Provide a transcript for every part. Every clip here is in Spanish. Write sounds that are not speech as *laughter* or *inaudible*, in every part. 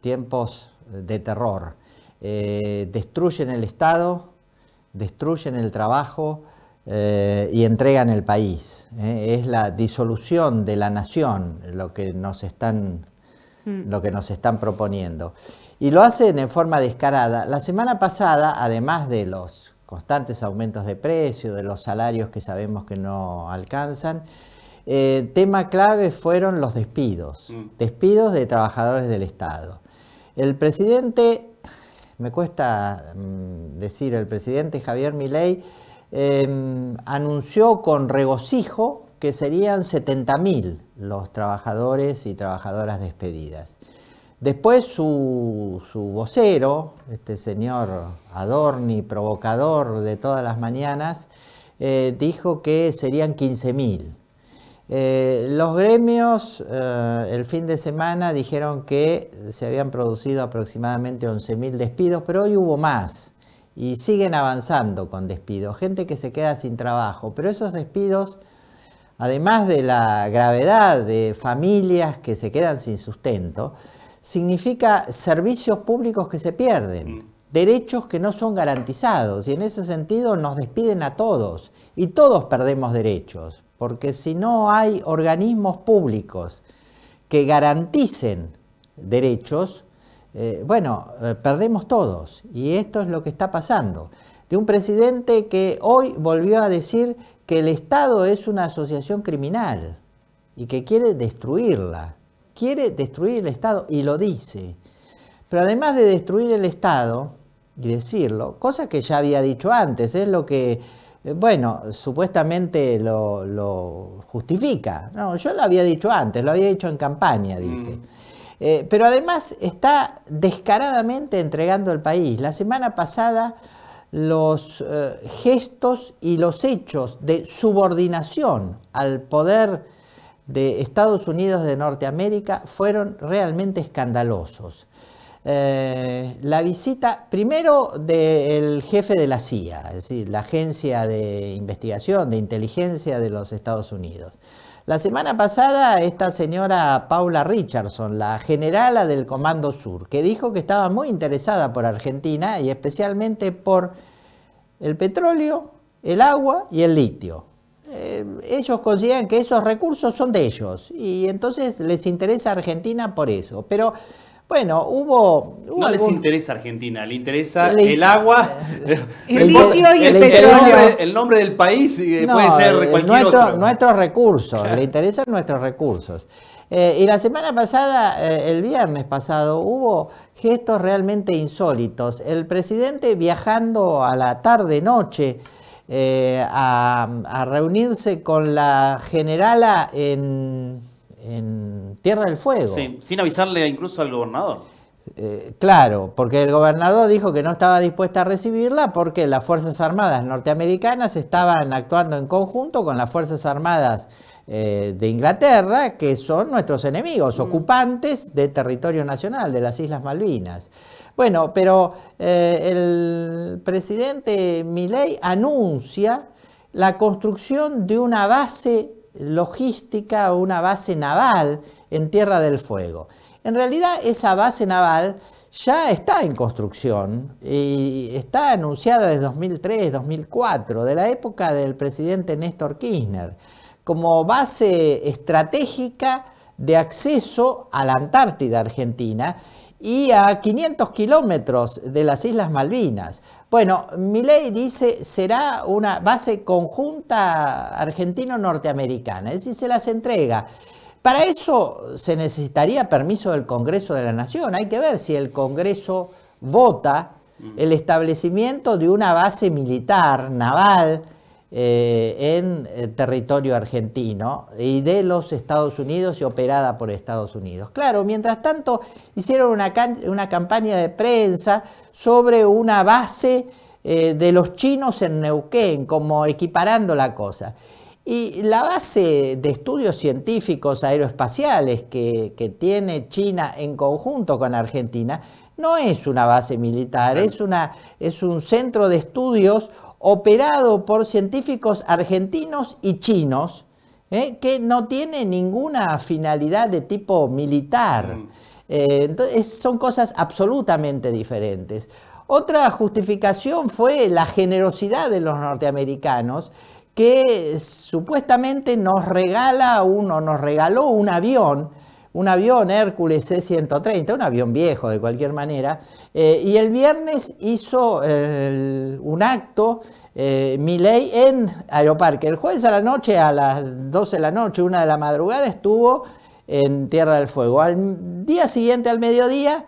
Tiempos, eh, de terror. Eh, destruyen el Estado, destruyen el trabajo eh, y entregan el país. es la disolución de la nación lo que nos están mm. lo que nos están proponiendo. Y lo hacen en forma descarada. La semana pasada, además de los constantes aumentos de precio, de los salarios que sabemos que no alcanzan, eh, tema clave fueron los despidos, mm. despidos de trabajadores del Estado. El presidente, me cuesta mm, decir, el presidente Javier Milei em, anunció con regocijo que serían 70.000 los trabajadores y trabajadoras despedidas. Después su, vocero, este señor Adorni, provocador de todas las mañanas, eh, dijo que serían 15.000. Eh, los gremios eh, el fin de semana dijeron que se habían producido aproximadamente 11.000 despidos, pero hoy hubo más y siguen avanzando con despidos. Gente que se queda sin trabajo, pero esos despidos, además de la gravedad de familias que se quedan sin sustento, significa servicios públicos que se pierden mm. derechos que no son garantizados y en ese sentido nos despiden a todos y todos perdemos derechos porque si no hay organismos públicos que garanticen derechos, eh, bueno, eh, perdemos todos. Y esto es lo que está pasando. De un presidente que hoy volvió a decir que el Estado es una asociación criminal y que quiere destruirla. Quiere destruir el Estado y lo dice. Pero además de destruir el Estado y decirlo, cosa que ya había dicho antes, es lo que eh, bueno, supuestamente lo, justifica. No, yo lo había dicho antes, lo había dicho en campaña, dice. Mm. Eh, pero además está descaradamente entregando el país. La semana pasada los eh, gestos y los hechos de subordinación al poder de Estados Unidos de Norteamérica fueron realmente escandalosos. Eh, la visita primero del jefe de la CIA, es decir, la agencia de investigación, de inteligencia de los Estados Unidos. La semana pasada esta señora Paula Richardson, la generala del Comando Sur, que dijo que estaba muy interesada por Argentina y especialmente por el petróleo, el agua y el litio. Eh, ellos consideran que esos recursos son de ellos y entonces les interesa Argentina por eso. Pero bueno, hubo. no les interesa Argentina, le interesa el agua, *laughs* el, el, petróleo. Nombre, el nombre, del país y puede ser cualquier Nuestros recursos, le interesan nuestros recursos. Eh, y la semana pasada, eh, el viernes pasado, hubo gestos realmente insólitos. El presidente viajando a la tarde-noche eh, a reunirse con la generala en en Tierra del Fuego. Sí, sin avisarle incluso al gobernador. Eh, claro, porque el gobernador dijo que no estaba dispuesta a recibirla porque las Fuerzas Armadas norteamericanas estaban actuando en conjunto con las Fuerzas Armadas eh, de Inglaterra, que son nuestros enemigos, mm. ocupantes de territorio nacional, de las Islas Malvinas. Bueno, pero eh, el presidente Milley anuncia la construcción de una base logística o una base naval en Tierra del Fuego. En realidad esa base naval ya está en construcción y está anunciada desde 2003, 2004, de la época del presidente Néstor Kirchner, como base estratégica de acceso a la Antártida Argentina y a 500 kilómetros de las Islas Malvinas. Bueno, ley dice será una base conjunta argentino-norteamericana, es decir, se las entrega. Para eso se necesitaría permiso del Congreso de la Nación. Hay que ver si el Congreso vota el establecimiento de una base militar, naval, eh, en eh, territorio argentino y de los Estados Unidos y operada por Estados Unidos. Claro, mientras tanto hicieron una, campaña de prensa sobre una base eh, de los chinos en Neuquén, como equiparando la cosa. Y la base de estudios científicos aeroespaciales que, tiene China en conjunto con Argentina no es una base militar, es, una, es un centro de estudios operado por científicos argentinos y chinos, ¿eh? que no tiene ninguna finalidad de tipo militar. Mm. Eh, entonces son cosas absolutamente diferentes. Otra justificación fue la generosidad de los norteamericanos, que supuestamente nos regala uno, nos regaló un avión un avión Hércules C-130, un avión viejo de cualquier manera, eh, y el viernes hizo un acto eh, mi ley, en Aeroparque. El jueves a la noche, a las 12 de la noche, una de la madrugada, estuvo en Tierra del Fuego. Al día siguiente, al mediodía,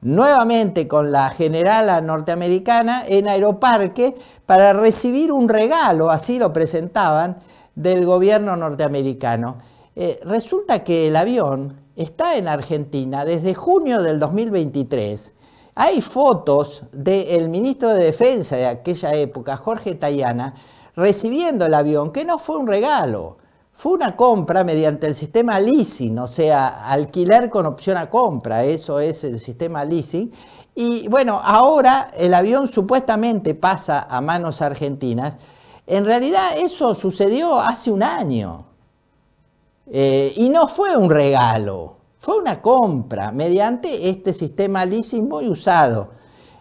nuevamente con la generala norteamericana en Aeroparque para recibir un regalo, así lo presentaban, del gobierno norteamericano. Eh, resulta que el avión está en Argentina desde junio del 2023. Hay fotos del ministro de Defensa de aquella época, Jorge Tayana, recibiendo el avión, que no fue un regalo, fue una compra mediante el sistema leasing, o sea, alquiler con opción a compra, eso es el sistema leasing. Y bueno, ahora el avión supuestamente pasa a manos argentinas. En realidad eso sucedió hace un año. Eh, y no fue un regalo, fue una compra mediante este sistema leasing muy usado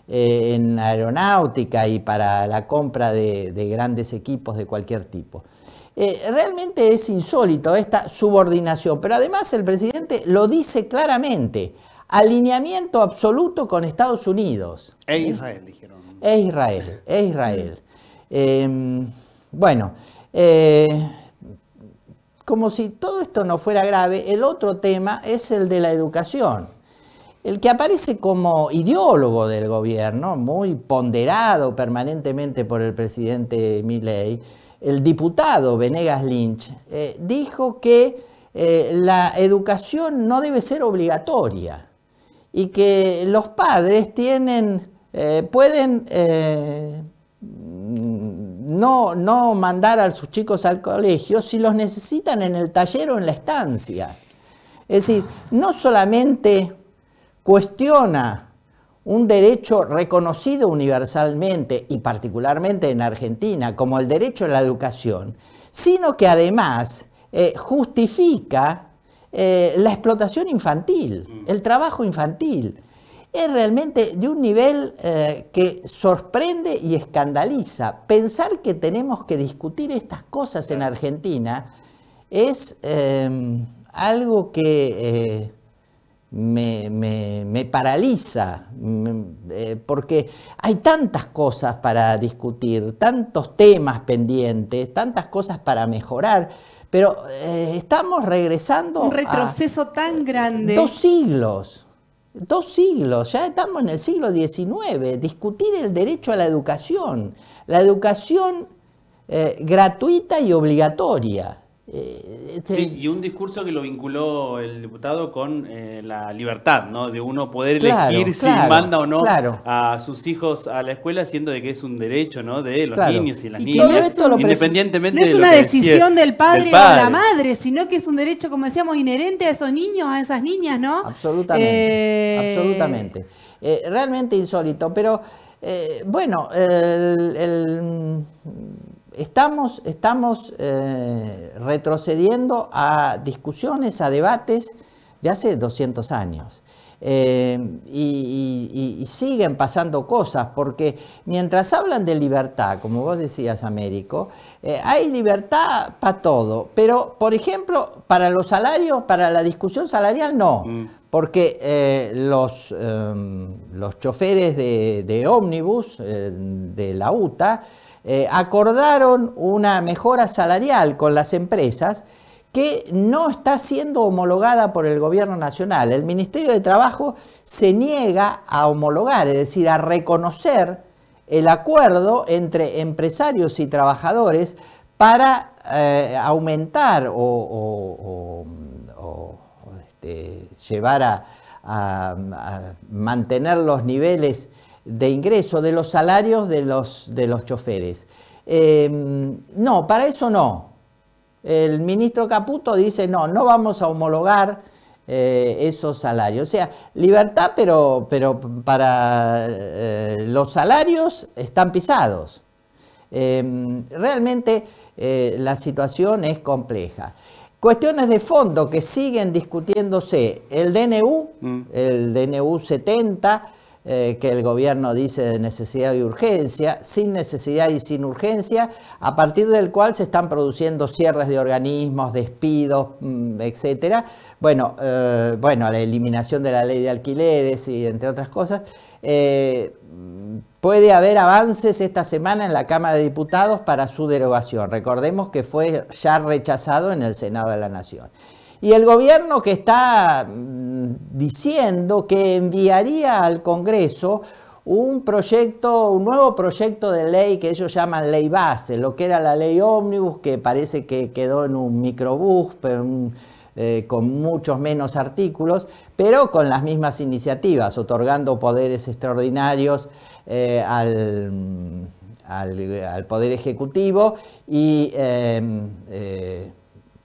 eh, en aeronáutica y para la compra de, grandes equipos de cualquier tipo. Eh, realmente es insólito esta subordinación, pero además el presidente lo dice claramente. Alineamiento absoluto con Estados Unidos. E Israel, dijeron. E Israel, e Israel. Em, bueno, como si todo esto no fuera grave, el otro tema es el de la educación. El que aparece como ideólogo del gobierno, muy ponderado permanentemente por el presidente Milley, el diputado Venegas Lynch, eh, dijo que eh, la educación no debe ser obligatoria y que los padres tienen, eh, pueden no, mandar a sus chicos al colegio si los necesitan en el taller o en la estancia. Es decir, no solamente cuestiona un derecho reconocido universalmente y particularmente en Argentina como el derecho a la educación, sino que además eh, justifica eh, la explotación infantil, el trabajo infantil es realmente de un nivel eh, que sorprende y escandaliza. Pensar que tenemos que discutir estas cosas en Argentina es em, algo que eh, me, paraliza, mm, eh, porque hay tantas cosas para discutir, tantos temas pendientes, tantas cosas para mejorar. Pero estamos regresando. Un retroceso tan grande. Dos siglos. Dos siglos, ya estamos en el siglo XIX, discutir el derecho a la educación, la educación eh, gratuita y obligatoria. Eh, este sí, y un discurso que lo vinculó el diputado con eh, la libertad, ¿no? De uno poder elegir si manda o no a sus hijos a la escuela, siendo de que es un derecho, ¿no? De los niños y las niñas, independientemente no es de una decisión del padre, del padre, o la madre, sino que es un derecho, como decíamos, inherente a esos niños, a esas niñas, ¿no? Absolutamente, eh, absolutamente. realmente insólito, pero bueno, el estamos, eh, retrocediendo a discusiones, a debates de hace 200 años. Eh, y, siguen pasando cosas, porque mientras hablan de libertad, como vos decías, Américo, eh, hay libertad para todo, pero por ejemplo, para los salarios, para la discusión salarial, no. Mm. Porque los, choferes de, de ómnibus de la UTA eh, acordaron una mejora salarial con las empresas que no está siendo homologada por el gobierno nacional. El Ministerio de Trabajo se niega a homologar, es decir, a reconocer el acuerdo entre empresarios y trabajadores para eh, aumentar o, este, llevar a, a, mantener los niveles de ingreso, de los salarios de los, de los choferes. Em, no, para eso no. El ministro Caputo dice, no, no vamos a homologar eh, esos salarios. O sea, libertad, pero, pero para eh, los salarios están pisados. Em, realmente eh, la situación es compleja. Cuestiones de fondo que siguen discutiéndose. El DNU, mm. el DNU 70, eh, que el gobierno dice de necesidad y urgencia, sin necesidad y sin urgencia, a partir del cual se están produciendo cierres de organismos, despidos, mm, etcétera. Bueno, eh, bueno, la eliminación de la ley de alquileres y entre otras cosas. Eh, puede haber avances esta semana en la Cámara de Diputados para su derogación. Recordemos que fue ya rechazado en el Senado de la Nación. Y el gobierno que está mm, diciendo que enviaría al Congreso un proyecto, un nuevo proyecto de ley que ellos llaman ley base, lo que era la ley ómnibus, que parece que quedó en un microbús, eh, con muchos menos artículos, pero con las mismas iniciativas, otorgando poderes extraordinarios eh, mm, al, Poder Ejecutivo y eh,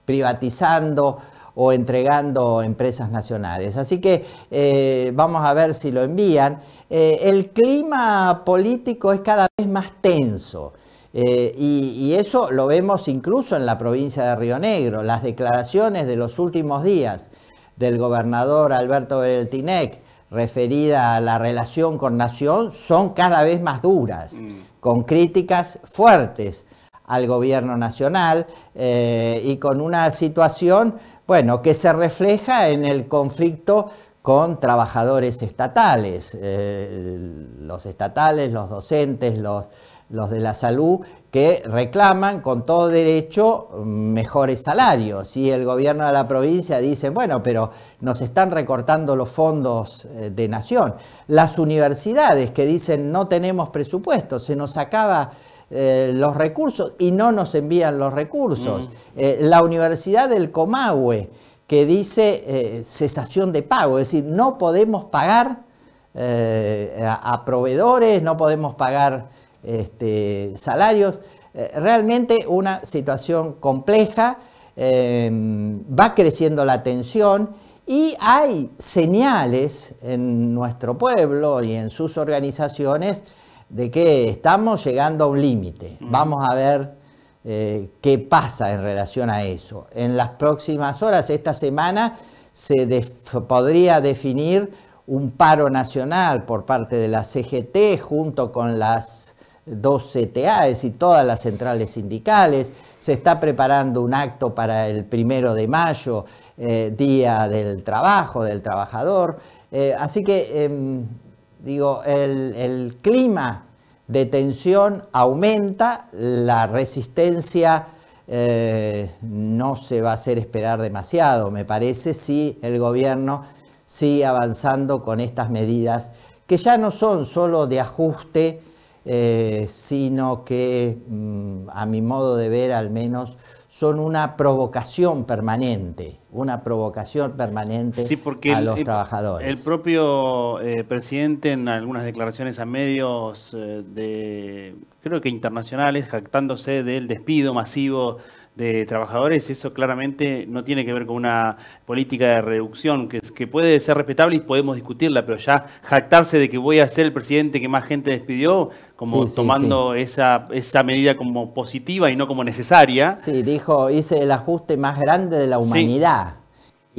privatizando o entregando empresas nacionales. Así que eh, vamos a ver si lo envían. Eh, el clima político es cada vez más tenso. Eh, y, y, eso lo vemos incluso en la provincia de Río Negro. Las declaraciones de los últimos días del gobernador Alberto Bereltinec referida a la relación con Nación son cada vez más duras, mm. con críticas fuertes al gobierno nacional eh, y con una situación, bueno, que se refleja en el conflicto con trabajadores estatales, eh, los estatales, los docentes, los, los de la salud, que reclaman con todo derecho mm, mejores salarios. Y el gobierno de la provincia dice, bueno, pero nos están recortando los fondos eh, de nación. Las universidades que dicen no tenemos presupuesto, se nos acaba eh, los recursos y no nos envían los recursos. Eh, la Universidad del Comagüe, que dice eh, cesación de pago, es decir, no podemos pagar a, proveedores, no podemos pagar este, salarios. realmente una situación compleja, em, va creciendo la tensión. Y hay señales en nuestro pueblo y en sus organizaciones de que estamos llegando a un límite. Mm. Vamos a ver eh, qué pasa en relación a eso. En las próximas horas, esta semana, se podría definir un paro nacional por parte de la CGT junto con las dos CTAs y todas las centrales sindicales. Se está preparando un acto para el primero de mayo, eh, Día del Trabajo, del Trabajador. Eh, así que em, digo, el, clima de tensión aumenta, la resistencia eh, no se va a hacer esperar demasiado, me parece, si el gobierno sigue avanzando con estas medidas que ya no son solo de ajuste, eh, sino que mm, a mi modo de ver al menos son una provocación permanente, una provocación permanente a los trabajadores. El propio eh, presidente en algunas declaraciones a medios eh, de creo que internacionales jactándose del despido masivo de trabajadores, eso claramente no tiene que ver con una política de reducción, que, que puede ser respetable y podemos discutirla, pero ya jactarse de que voy a ser el presidente que más gente despidió, como tomando Esa, medida como positiva y no como necesaria. Sí, dijo, hice el ajuste más grande de la humanidad.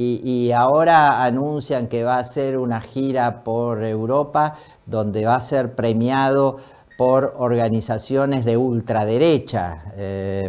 Y, y, ahora anuncian que va a ser una gira por Europa donde va a ser premiado por organizaciones de ultraderecha. Eh,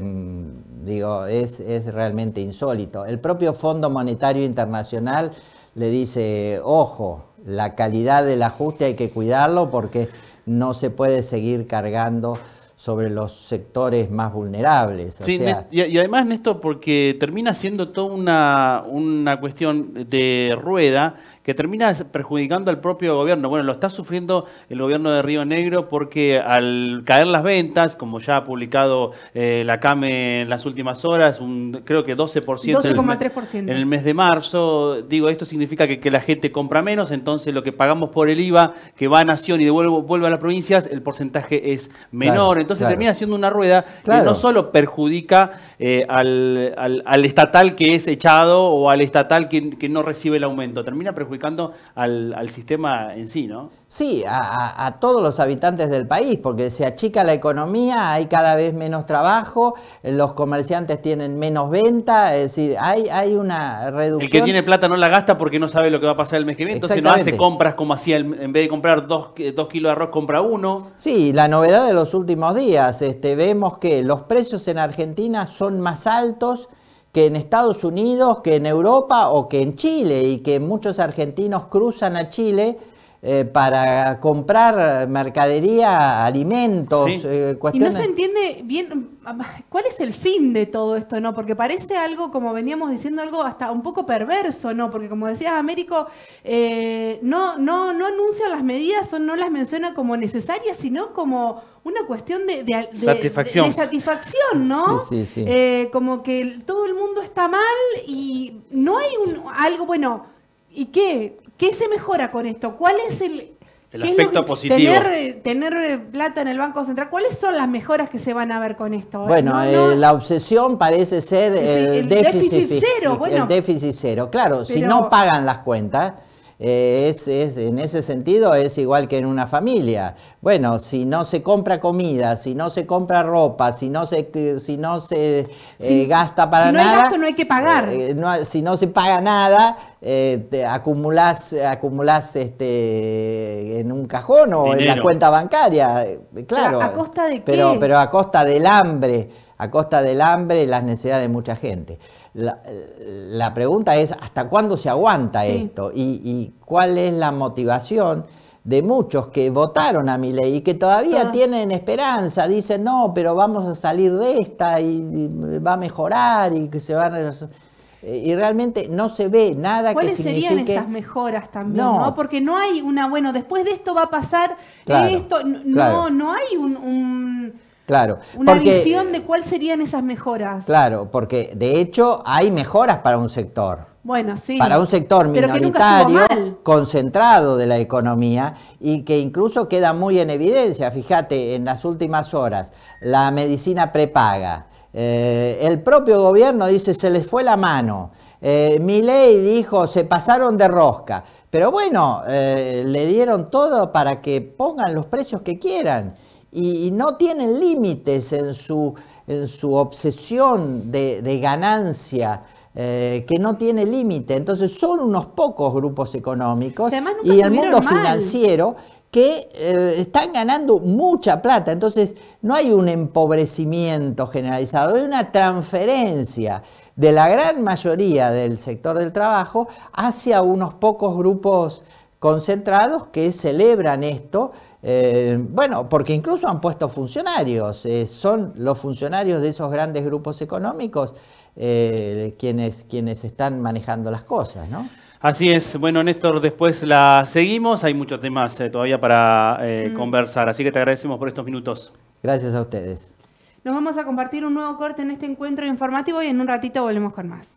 Digo, es, realmente insólito. El propio Fondo Monetario Internacional le dice, ojo, la calidad del ajuste hay que cuidarlo porque no se puede seguir cargando sobre los sectores más vulnerables. sí, y, además, Néstor, porque termina siendo toda una, una cuestión de rueda que termina perjudicando al propio gobierno. Bueno, lo está sufriendo el gobierno de Río Negro porque al caer las ventas, como ya ha publicado eh, la CAME en las últimas horas, un, creo que 12%, en, el, mes de marzo, digo, esto significa que, la gente compra menos, entonces lo que pagamos por el IVA, que va a Nación y devuelve, vuelve a las provincias, el porcentaje es menor. entonces termina siendo una rueda que no solo perjudica eh, al, estatal que es echado o al estatal que, que no recibe el aumento, termina perjudicando ubicando al, sistema en sí, ¿no? Sí, a, todos los habitantes del país, porque se achica la economía, hay cada vez menos trabajo, eh, los comerciantes tienen menos venta, es decir, hay, hay una reducción. El que tiene plata no la gasta porque no sabe lo que va a pasar el mes que viene, entonces no hace compras como hacía, en vez de comprar dos, eh, dos kilos de arroz, compra uno. Sí, la novedad de los últimos días, este, vemos que los precios en Argentina son más altos que en Estados Unidos, que en Europa o que en Chile y que muchos argentinos cruzan a Chile eh, para comprar mercadería, alimentos, eh, Y no se entiende bien cuál es el fin de todo esto, ¿no? Porque parece algo, como veníamos diciendo, algo hasta un poco perverso, ¿no? Porque como decías, Américo, eh, no, no, no anuncia las medidas o no las menciona como necesarias, sino como una cuestión de, satisfacción. satisfacción, ¿no? Sí, sí, como que todo el mundo está mal y no hay un, algo, bueno, ¿y qué? ¿Qué se mejora con esto? ¿Cuál es el, aspecto positivo. Tener, eh, plata en el Banco Central, ¿cuáles son las mejoras que se van a ver con esto? Bueno, eh, la obsesión parece ser el, déficit, cero. Bueno, el déficit cero, claro, si no pagan las cuentas, es, es, en ese sentido es igual que en una familia. Bueno, si no se compra comida, si no se compra ropa, si no se, eh, si no se eh, gasta para si no Hay gasto, no hay que pagar. Eh, si no se paga nada, acumulas acumulás, este, en un cajón o en la cuenta bancaria. Claro. Pero, pero a costa del hambre, a costa del hambre las necesidades de mucha gente. La, pregunta es hasta cuándo se aguanta esto y, cuál es la motivación de muchos que votaron a mi ley y que todavía tienen esperanza, dicen, no, pero vamos a salir de esta y, va a mejorar y que se va a... Eh, y realmente no se ve nada que signifique... ¿Cuáles serían estas mejoras también? No. Porque no hay una, bueno, después de esto va a pasar esto, no, no hay un Claro. Una visión de cuáles serían esas mejoras. Claro, porque de hecho hay mejoras para un sector. Bueno, sí. Para un sector minoritario, concentrado de la economía y que incluso queda muy en evidencia. Fíjate, en las últimas horas, la medicina prepaga. Eh, el propio gobierno dice se les fue la mano. Eh, dijo se pasaron de rosca. Pero bueno, eh, le dieron todo para que pongan los precios que quieran y, no tienen límites en su, en su obsesión de, ganancia. Eh, que no tiene límite. Entonces son unos pocos grupos económicos y el mundo financiero que eh, están ganando mucha plata. Entonces no hay un empobrecimiento generalizado, hay una transferencia de la gran mayoría del sector del trabajo hacia unos pocos grupos concentrados que celebran esto, eh, bueno, porque incluso han puesto funcionarios, eh, son los funcionarios de esos grandes grupos económicos eh, quienes, quienes están manejando las cosas, ¿no? Así es. Bueno, Néstor, después la seguimos. Hay muchos temas todavía para mm. conversar, así que te agradecemos por estos minutos. Gracias a ustedes. Nos vamos a compartir un nuevo corte en este encuentro informativo y en un ratito volvemos con más.